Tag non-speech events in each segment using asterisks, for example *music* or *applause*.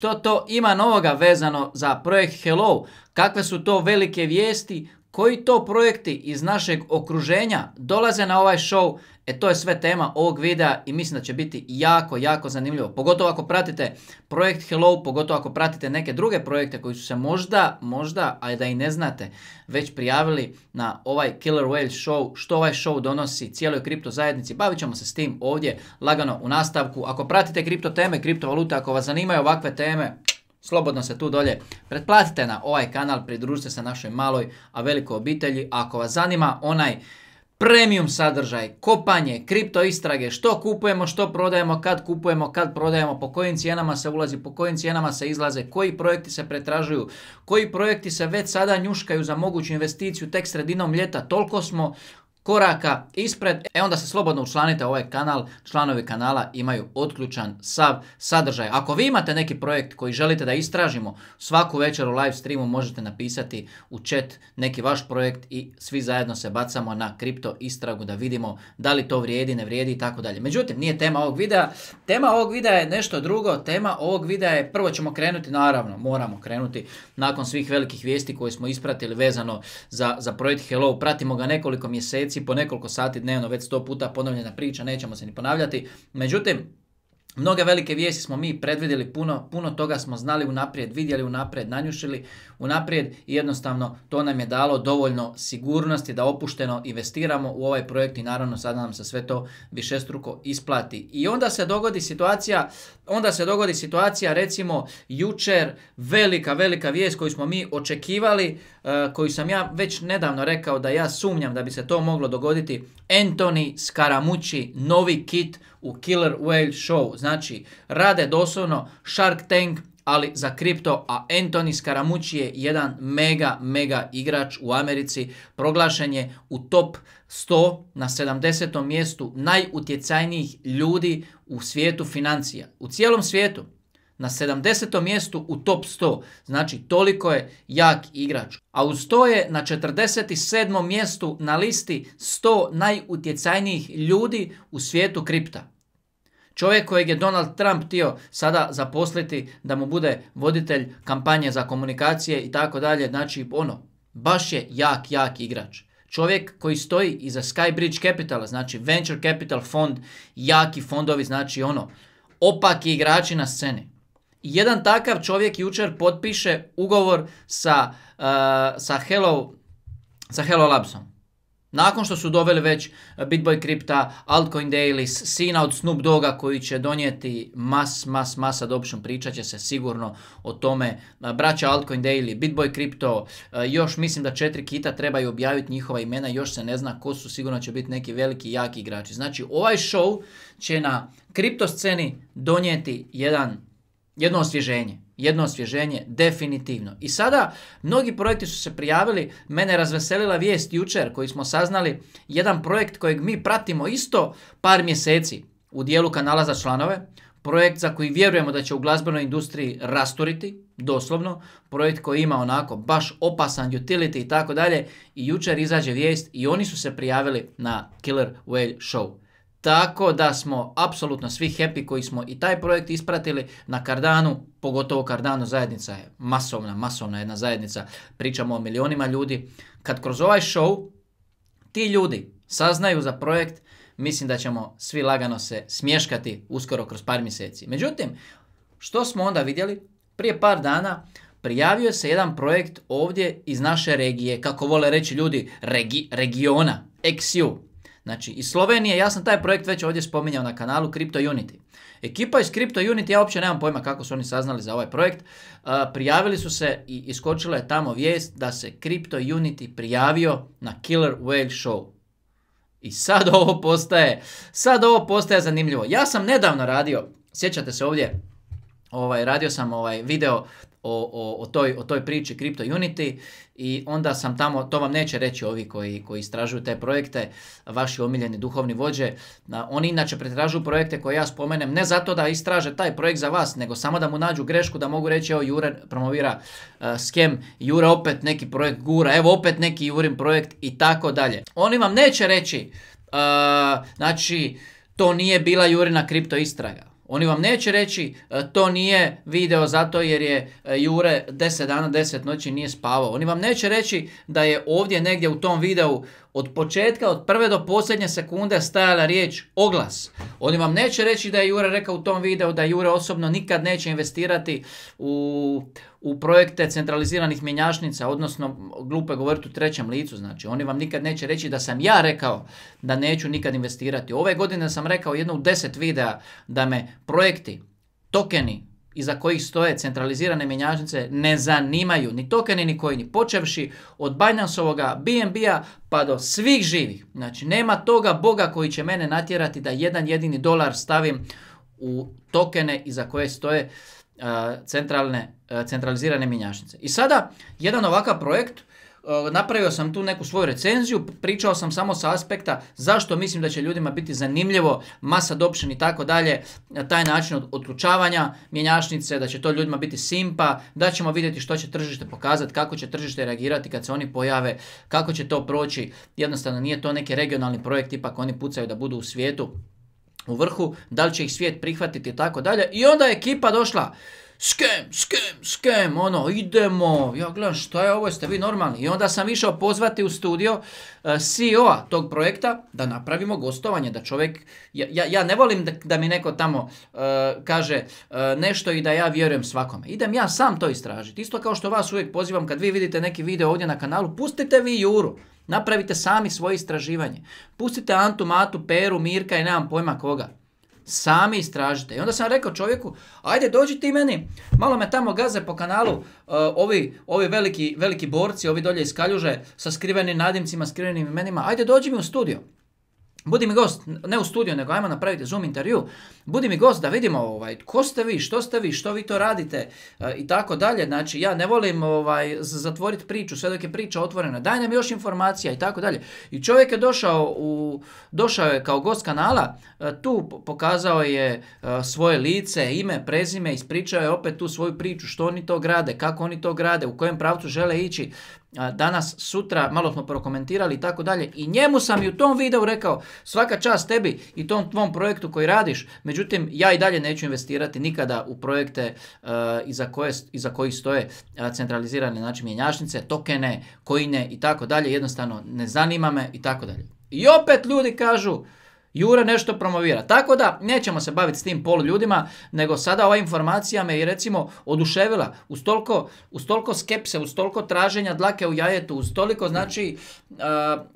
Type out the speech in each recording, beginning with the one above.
Što to ima novoga vezano za projekt Hello, kakve su to velike vijesti, koji to projekti iz našeg okruženja dolaze na ovaj show E to je sve tema ovog videa i mislim da će biti jako, jako zanimljivo. Pogotovo ako pratite projekt Hello, pogotovo ako pratite neke druge projekte koji su se možda, možda, a da i ne znate, već prijavili na ovaj Killer Whale show, što ovaj show donosi cijeloj kripto zajednici. Bavit ćemo se s tim ovdje lagano u nastavku. Ako pratite kripto teme, kriptovalute, ako vas zanimaju ovakve teme, slobodno se tu dolje pretplatite na ovaj kanal, pridružite se našoj maloj, a velikoj obitelji. ako vas zanima onaj premium sadržaj, kopanje, kripto istrage, što kupujemo, što prodajemo, kad kupujemo, kad prodajemo, po kojim cijenama se ulazi, po kojim cijenama se izlaze, koji projekti se pretražuju, koji projekti se već sada njuškaju za moguću investiciju tek sredinom ljeta, toliko smo koraka ispred. E onda se slobodno učlanite u ovaj kanal. Članovi kanala imaju otključan sav sadržaj. Ako vi imate neki projekt koji želite da istražimo, svaku večer u live streamu možete napisati u chat neki vaš projekt i svi zajedno se bacamo na kripto istragu da vidimo da li to vrijedi, ne vrijedi i tako dalje. Međutim, nije tema ovog videa. Tema ovog videa je nešto drugo. Tema ovog videa je, prvo ćemo krenuti, naravno, moramo krenuti nakon svih velikih vijesti koje smo ispratili vezano za, za projekt Hello. Pratimo ga nekoliko mjeseci si po nekoliko sati dnevno već sto puta ponovljena priča, nećemo se ni ponavljati. Međutim, mnoge velike vijesti smo mi predvidjeli puno, puno toga smo znali unaprijed, vidjeli unaprijed, nanjušili unaprijed i jednostavno to nam je dalo dovoljno sigurnosti da opušteno investiramo u ovaj projekt i naravno sada nam se sve to višestruko isplati. I onda se dogodi situacija, onda se dogodi situacija recimo jučer velika, velika vijest koju smo mi očekivali, e, koju sam ja već nedavno rekao da ja sumnjam da bi se to moglo dogoditi. Anthony Scaramucci, novi kit u Killer Whale Show. Znači, rade doslovno Shark Tank ali za kripto, a Anthony Scaramucci je jedan mega, mega igrač u Americi. Proglašen je u top 100 na 70. mjestu najutjecajnijih ljudi u svijetu financija. U cijelom svijetu. Na 70. mjestu u top 100. Znači toliko je jak igrač. A uz to je na 47. mjestu na listi 100 najutjecajnijih ljudi u svijetu kripta. Čovjek kojeg je Donald Trump tio sada zaposliti da mu bude voditelj kampanje za komunikacije i tako dalje. Znači, ono, baš je jak, jak igrač. Čovjek koji stoji iza Skybridge Capitala, znači Venture Capital fond, jaki fondovi, znači ono, opaki igrači na sceni. Jedan takav čovjek jučer potpiše ugovor sa, eh, sa Hello, sa Hello Labsom. Nakon što su doveli već e, BitBoy Crypta, Altcoin Daily, sina od Snoop Doga koji će donijeti mas, mas, mas adoption, pričat će se sigurno o tome. E, braća Altcoin Daily, BitBoy Crypto, e, još mislim da četiri kita trebaju objaviti njihova imena, još se ne zna ko su, sigurno će biti neki veliki, jaki igrači. Znači ovaj show će na kripto sceni donijeti jedan, jedno osvježenje jedno osvježenje definitivno. I sada mnogi projekti su se prijavili, mene razveselila vijest jučer koji smo saznali jedan projekt kojeg mi pratimo isto par mjeseci u dijelu kanala za članove, projekt za koji vjerujemo da će u glazbenoj industriji rasturiti, doslovno, projekt koji ima onako baš opasan utility i tako dalje i jučer izađe vijest i oni su se prijavili na Killer Whale Show. Tako da smo apsolutno svi happy koji smo i taj projekt ispratili na kardanu, pogotovo kardanu zajednica je masovna, masovna jedna zajednica. Pričamo o milionima ljudi. Kad kroz ovaj show ti ljudi saznaju za projekt, mislim da ćemo svi lagano se smješkati uskoro kroz par mjeseci. Međutim, što smo onda vidjeli? Prije par dana prijavio se jedan projekt ovdje iz naše regije, kako vole reći ljudi, regi, regiona, XU. Znači, iz Slovenije, ja sam taj projekt već ovdje spominjao na kanalu Crypto Unity. Ekipa iz Crypto Unity, ja uopće nemam pojma kako su oni saznali za ovaj projekt, uh, prijavili su se i iskočila je tamo vijest da se Crypto Unity prijavio na Killer Whale Show. I sad *laughs* ovo postaje, sad ovo postaje zanimljivo. Ja sam nedavno radio, sjećate se ovdje, ovaj, radio sam ovaj video o, o, o, toj, o toj priči Crypto Unity i onda sam tamo, to vam neće reći ovi koji, koji istražuju te projekte, vaši omiljeni duhovni vođe, oni inače pretražuju projekte koje ja spomenem, ne zato da istraže taj projekt za vas, nego samo da mu nađu grešku da mogu reći evo Jure promovira eh, skem, Jure opet neki projekt gura, evo opet neki Jurin projekt i tako dalje. Oni vam neće reći, eh, znači to nije bila Jurina kripto istraga. Oni vam neće reći e, to nije video zato jer je e, Jure 10 dana, 10 noći nije spavao. Oni vam neće reći da je ovdje negdje u tom videu od početka, od prve do posljednje sekunde stajala riječ oglas. Oni vam neće reći da je Jure rekao u tom videu da Jure osobno nikad neće investirati u, u projekte centraliziranih mjenjašnica, odnosno glupe govoriti u trećem licu, znači oni vam nikad neće reći da sam ja rekao da neću nikad investirati. Ove godine sam rekao jedno u deset videa da me projekti, tokeni, iza kojih stoje centralizirane mjenjačnice ne zanimaju ni tokeni ni koji, ni počevši od Binance-ovoga BNB-a pa do svih živih. Znači nema toga boga koji će mene natjerati da jedan jedini dolar stavim u tokene iza koje stoje centralne, centralizirane mjenjačnice. I sada jedan ovakav projekt Eh, napravio sam tu neku svoju recenziju, pričao sam samo sa aspekta zašto mislim da će ljudima biti zanimljivo masa adoption i tako dalje, taj način odlučavanja mjenjašnice, da će to ljudima biti simpa, da ćemo vidjeti što će tržište pokazati, kako će tržište reagirati kad se oni pojave, kako će to proći. Jednostavno nije to neki regionalni projekt, ipak oni pucaju da budu u svijetu u vrhu, da li će ih svijet prihvatiti i tako dalje. I onda je ekipa došla skem, skem, skem, ono, idemo, ja gledam šta je ovo, jeste vi normalni. I onda sam išao pozvati u studio e, CEO-a tog projekta da napravimo gostovanje, da čovjek, ja, ne volim da, mi neko tamo e, kaže e, nešto i da ja vjerujem svakome. Idem ja sam to istražiti. Isto kao što vas uvijek pozivam kad vi vidite neki video ovdje na kanalu, pustite vi Juru. Napravite sami svoje istraživanje. Pustite Antu, Matu, Peru, Mirka i nemam pojma koga sami istražite. I onda sam rekao čovjeku, ajde dođi ti meni, malo me tamo gaze po kanalu e, ovi, ovi veliki, veliki borci, ovi dolje iz Kaljuže sa skrivenim nadimcima, skrivenim imenima, ajde dođi mi u studio. Budi mi gost, ne u studiju, nego ajmo napraviti Zoom intervju. Budi mi gost da vidimo ovaj, ko ste vi, što ste vi, što vi to radite eh, i tako dalje. Znači, ja ne volim ovaj, zatvoriti priču, sve dok je priča otvorena. Daj nam još informacija i tako dalje. I čovjek je došao, u, došao je kao gost kanala, eh, tu pokazao je eh, svoje lice, ime, prezime, ispričao je opet tu svoju priču, što oni to grade, kako oni to grade, u kojem pravcu žele ići danas, sutra, malo smo prokomentirali i tako dalje. I njemu sam i u tom videu rekao, svaka čast tebi i tom tvom projektu koji radiš, međutim, ja i dalje neću investirati nikada u projekte e, iza, kojih stoje e, centralizirane znači, mjenjačnice, tokene, kojine i tako dalje, jednostavno ne zanima me i tako dalje. I opet ljudi kažu, Jure nešto promovira. Tako da nećemo se baviti s tim polu ljudima, nego sada ova informacija me je recimo oduševila. Uz toliko, uz toliko skepse, uz toliko traženja dlake u jajetu, uz toliko mm. znači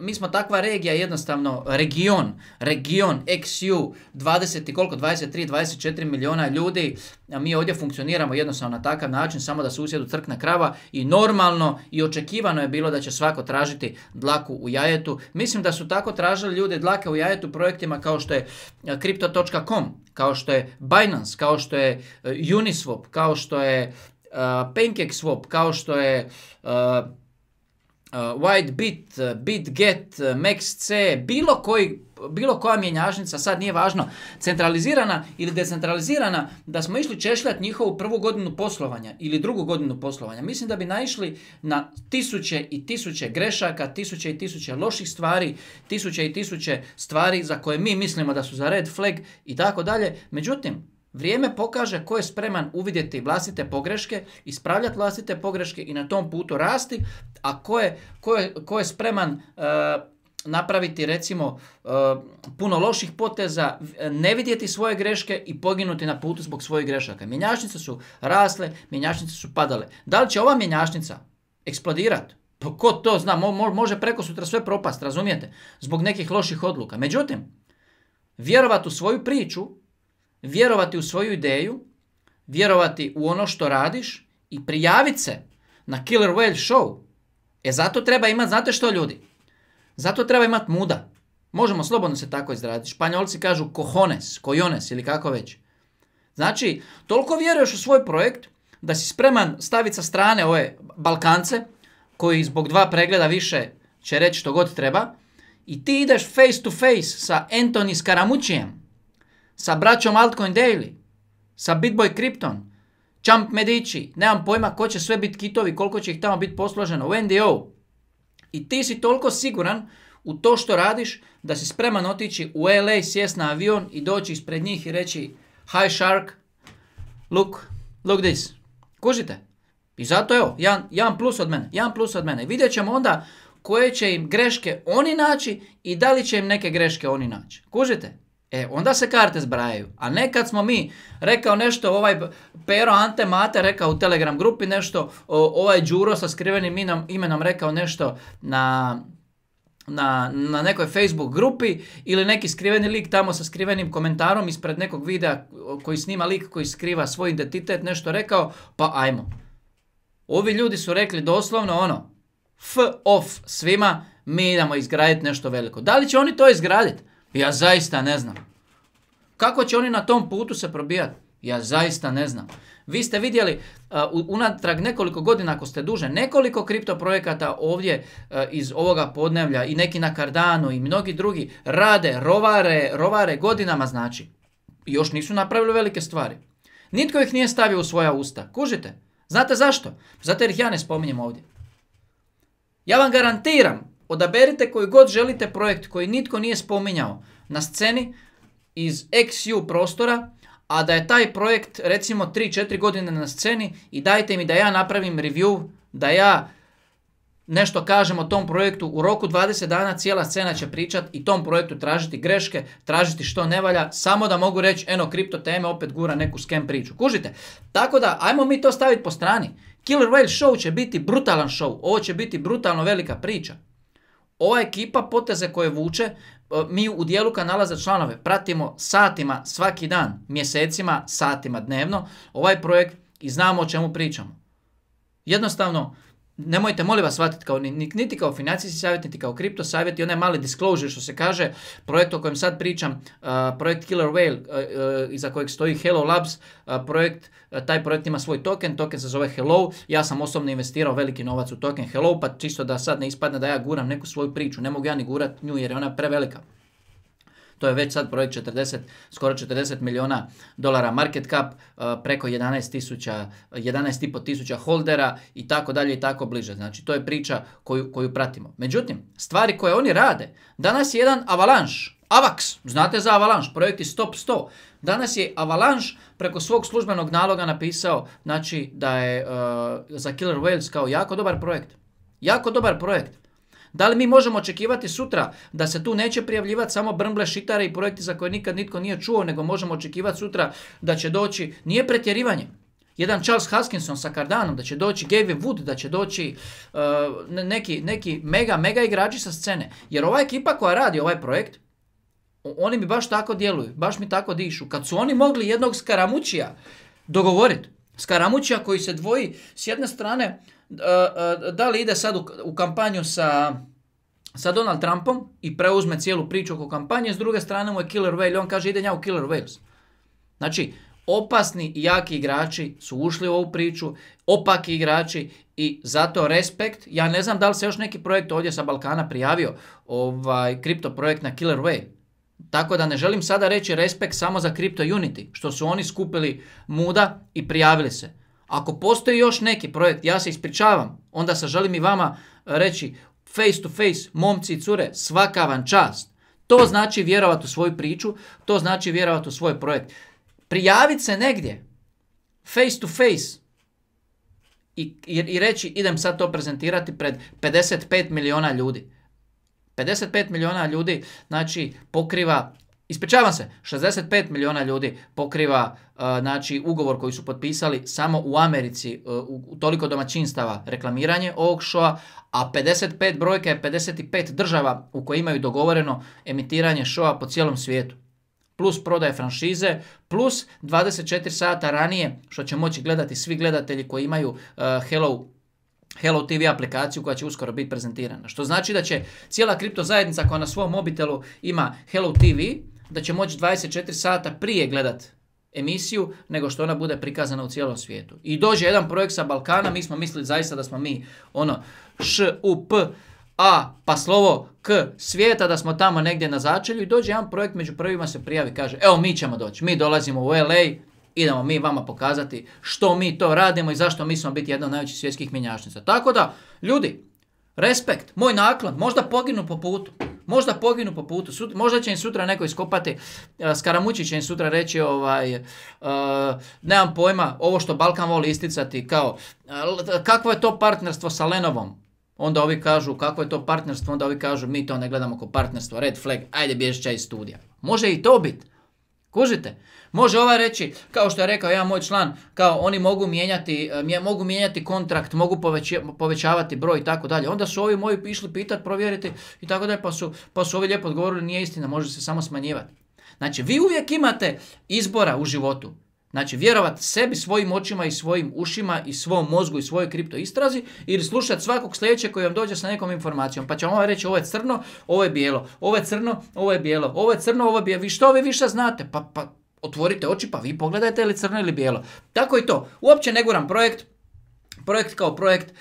mi smo takva regija jednostavno region, region XU 20 i koliko 23 24 miliona ljudi. A mi ovdje funkcioniramo jednostavno na takav način samo da susjedu crkne krava i normalno i očekivano je bilo da će svako tražiti dlaku u jajetu. Mislim da su tako tražili ljudi dlake u jajetu projekt projektima kao što je e, Crypto.com, kao što je Binance, kao što je e, Uniswap, kao što je e, PancakeSwap, kao što je Whitebit, BitGet, MaxC, bilo koji bilo koja mjenjažnica, sad nije važno, centralizirana ili decentralizirana, da smo išli češljati njihovu prvu godinu poslovanja ili drugu godinu poslovanja. Mislim da bi naišli na tisuće i tisuće grešaka, tisuće i tisuće loših stvari, tisuće i tisuće stvari za koje mi mislimo da su za red flag i tako dalje. Međutim, Vrijeme pokaže ko je spreman uvidjeti vlastite pogreške, ispravljati vlastite pogreške i na tom putu rasti, a ko je, ko je, ko je spreman e, napraviti recimo e, puno loših poteza, e, ne vidjeti svoje greške i poginuti na putu zbog svojih grešaka. Mjenjačnice su rasle, mjenjačnice su padale. Da li će ova mjenjačnica eksplodirati? Pa ko to zna, može preko sutra sve propast, razumijete? Zbog nekih loših odluka. Međutim, vjerovati u svoju priču, vjerovati u svoju ideju, vjerovati u ono što radiš i prijaviti se na Killer Whale Show. E zato treba imati, znate što ljudi? Zato treba imati muda. Možemo slobodno se tako izraziti. Španjolci kažu cojones, kojones ili kako već. Znači, toliko vjeruješ u svoj projekt da si spreman staviti sa strane ove Balkance koji zbog dva pregleda više će reći što god treba i ti ideš face to face sa Anthony Skaramućijem, sa braćom Altcoin Daily, sa Bitboy Krypton, Champ Medici, nemam pojma ko će sve biti kitovi, koliko će ih tamo biti posloženo, u NDO, i ti si toliko siguran u to što radiš da si spreman otići u LA, sjest na avion i doći ispred njih i reći Hi Shark, look, look this. Kužite? I zato evo, jedan, jedan plus od mene, jedan plus od mene. Vidjet ćemo onda koje će im greške oni naći i da li će im neke greške oni naći. Kužite? E, onda se karte zbrajaju. A ne kad smo mi rekao nešto, ovaj Pero Ante Mate rekao u Telegram grupi nešto, ovaj Đuro sa skrivenim imenom, imenom rekao nešto na, na, na, nekoj Facebook grupi ili neki skriveni lik tamo sa skrivenim komentarom ispred nekog videa koji snima lik koji skriva svoj identitet nešto rekao, pa ajmo. Ovi ljudi su rekli doslovno ono, f off svima, mi idemo izgraditi nešto veliko. Da li će oni to izgraditi? Ja zaista ne znam. Kako će oni na tom putu se probijati? Ja zaista ne znam. Vi ste vidjeli uh, unatrag nekoliko godina, ako ste duže, nekoliko kripto projekata ovdje uh, iz ovoga podnevlja i neki na kardanu i mnogi drugi rade, rovare, rovare godinama znači. Još nisu napravili velike stvari. Nitko ih nije stavio u svoja usta. Kužite? Znate zašto? Zato jer ih ja ne spominjem ovdje. Ja vam garantiram Odaberite koji god želite projekt koji nitko nije spominjao na sceni iz XU prostora, a da je taj projekt recimo 3-4 godine na sceni i dajte mi da ja napravim review, da ja nešto kažem o tom projektu, u roku 20 dana cijela scena će pričat i tom projektu tražiti greške, tražiti što ne valja, samo da mogu reći, eno, kripto teme opet gura neku skem priču. Kužite? Tako da, ajmo mi to staviti po strani. Killer Whale show će biti brutalan show, ovo će biti brutalno velika priča ova ekipa poteze koje vuče, e, mi u dijelu kanala za članove pratimo satima svaki dan, mjesecima, satima dnevno ovaj projekt i znamo o čemu pričamo. Jednostavno, nemojte molim vas shvatiti kao niti kao financijski savjet, niti kao kripto savjet i onaj mali disclosure što se kaže, projekt o kojem sad pričam, uh, projekt Killer Whale uh, uh, iza kojeg stoji Hello Labs, projekt, taj projekt ima svoj token, token se zove Hello, ja sam osobno investirao veliki novac u token Hello, pa čisto da sad ne ispadne da ja guram neku svoju priču, ne mogu ja ni gurat nju jer je ona prevelika to je već sad projekt 40, skoro 40 milijuna dolara market cap, eh, preko 11 tisuća, 11,5 tisuća holdera i tako dalje i tako bliže. Znači to je priča koju, koju pratimo. Međutim, stvari koje oni rade, danas je jedan avalanš, AVAX, znate za avalanš, projekti Stop 100. Danas je avalanš preko svog službenog naloga napisao znači, da je eh, za Killer Whales kao jako dobar projekt. Jako dobar projekt. Da li mi možemo očekivati sutra da se tu neće prijavljivati samo brmble šitare i projekti za koje nikad nitko nije čuo, nego možemo očekivati sutra da će doći, nije pretjerivanje, jedan Charles Haskinson sa kardanom, da će doći Gavin Wood, da će doći uh, neki, neki mega, mega igrači sa scene. Jer ova ekipa koja radi ovaj projekt, oni mi baš tako djeluju, baš mi tako dišu. Kad su oni mogli jednog Skaramućija dogovoriti, Skaramućija koji se dvoji s jedne strane E, e, da li ide sad u, kampanju sa sa Donald Trumpom i preuzme cijelu priču oko kampanje, s druge strane mu je Killer Whale, on kaže ide ja u Killer Whales. Znači, opasni i jaki igrači su ušli u ovu priču, opaki igrači i zato respekt. Ja ne znam da li se još neki projekt ovdje sa Balkana prijavio, ovaj kripto projekt na Killer Way. Tako da ne želim sada reći respekt samo za Crypto Unity, što su oni skupili muda i prijavili se. Ako postoji još neki projekt, ja se ispričavam, onda se želim i vama e, reći face to face, momci i cure, svaka vam čast. To znači vjerovati u svoju priču, to znači vjerovati u svoj projekt. Prijaviti se negdje, face to face, i, i, i reći idem sad to prezentirati pred 55 miliona ljudi. 55 miliona ljudi znači pokriva Ispričavam se, 65 milijuna ljudi pokriva e, znači, ugovor koji su potpisali samo u Americi, e, u toliko domaćinstava reklamiranje ovog showa, a 55 brojka je 55 država u koje imaju dogovoreno emitiranje showa po cijelom svijetu. Plus prodaje franšize, plus 24 sata ranije, što će moći gledati svi gledatelji koji imaju e, Hello Hello TV aplikaciju koja će uskoro biti prezentirana. Što znači da će cijela kripto zajednica koja na svom mobitelu ima Hello TV da će moći 24 sata prije gledat emisiju nego što ona bude prikazana u cijelom svijetu. I dođe jedan projekt sa Balkana, mi smo mislili zaista da smo mi ono š u p a pa slovo k svijeta da smo tamo negdje na začelju i dođe jedan projekt među prvima se prijavi kaže evo mi ćemo doći, mi dolazimo u LA, idemo mi vama pokazati što mi to radimo i zašto mi smo biti jedna od najvećih svjetskih mjenjačnica. Tako da ljudi, respekt, moj naklon, možda poginu po putu. Možda poginu po putu, možda će im sutra neko iskopati, e, Skaramući će im sutra reći, ovaj, uh, nemam pojma, ovo što Balkan voli isticati, kao, uh, kakvo je to partnerstvo sa Lenovom? Onda ovi kažu, kakvo je to partnerstvo, onda ovi kažu, mi to ne gledamo kao partnerstvo, red flag, ajde bježeća iz studija. Može i to biti. Kužite? Može ovaj reći, kao što je rekao ja moj član, kao oni mogu mijenjati, e, mogu mijenjati kontrakt, mogu povećavati broj i tako dalje. Onda su ovi moji išli pitati, provjeriti i tako dalje, pa su, pa su ovi lijepo odgovorili, nije istina, može se samo smanjivati. Znači, vi uvijek imate izbora u životu. Znači, vjerovati sebi, svojim očima i svojim ušima i svom mozgu i svojoj kripto istrazi ili slušati svakog sljedećeg koji vam dođe sa nekom informacijom. Pa će vam ovaj reći ovo je crno, ovo je bijelo, ovo je crno, ovo je bijelo, ovo je crno, ovo je bijelo. Vi što vi više znate? Pa, pa otvorite oči pa vi pogledajte ili crno ili bijelo. Tako i to. Uopće ne guram projekt. Projekt kao projekt e,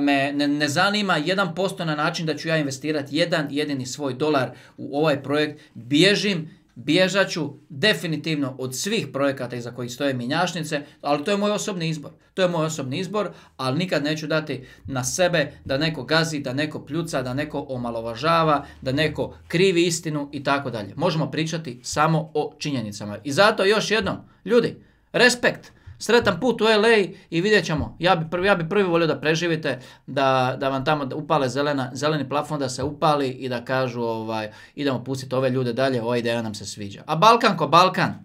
me ne, ne zanima 1% na način da ću ja investirati jedan jedini svoj dolar u ovaj projekt. Bježim bježat ću definitivno od svih projekata iza kojih stoje minjašnice, ali to je moj osobni izbor. To je moj osobni izbor, ali nikad neću dati na sebe da neko gazi, da neko pljuca, da neko omalovažava, da neko krivi istinu i tako dalje. Možemo pričati samo o činjenicama. I zato još jednom, ljudi, respekt, Sretan put u LA i vidjet ćemo. Ja bi prvi, ja bi prvi volio da preživite, da, da vam tamo upale zelena, zeleni plafon, da se upali i da kažu ovaj, idemo pustiti ove ljude dalje, ova ideja nam se sviđa. A Balkan ko Balkan,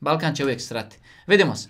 Balkan će uvijek strati. Vidimo se.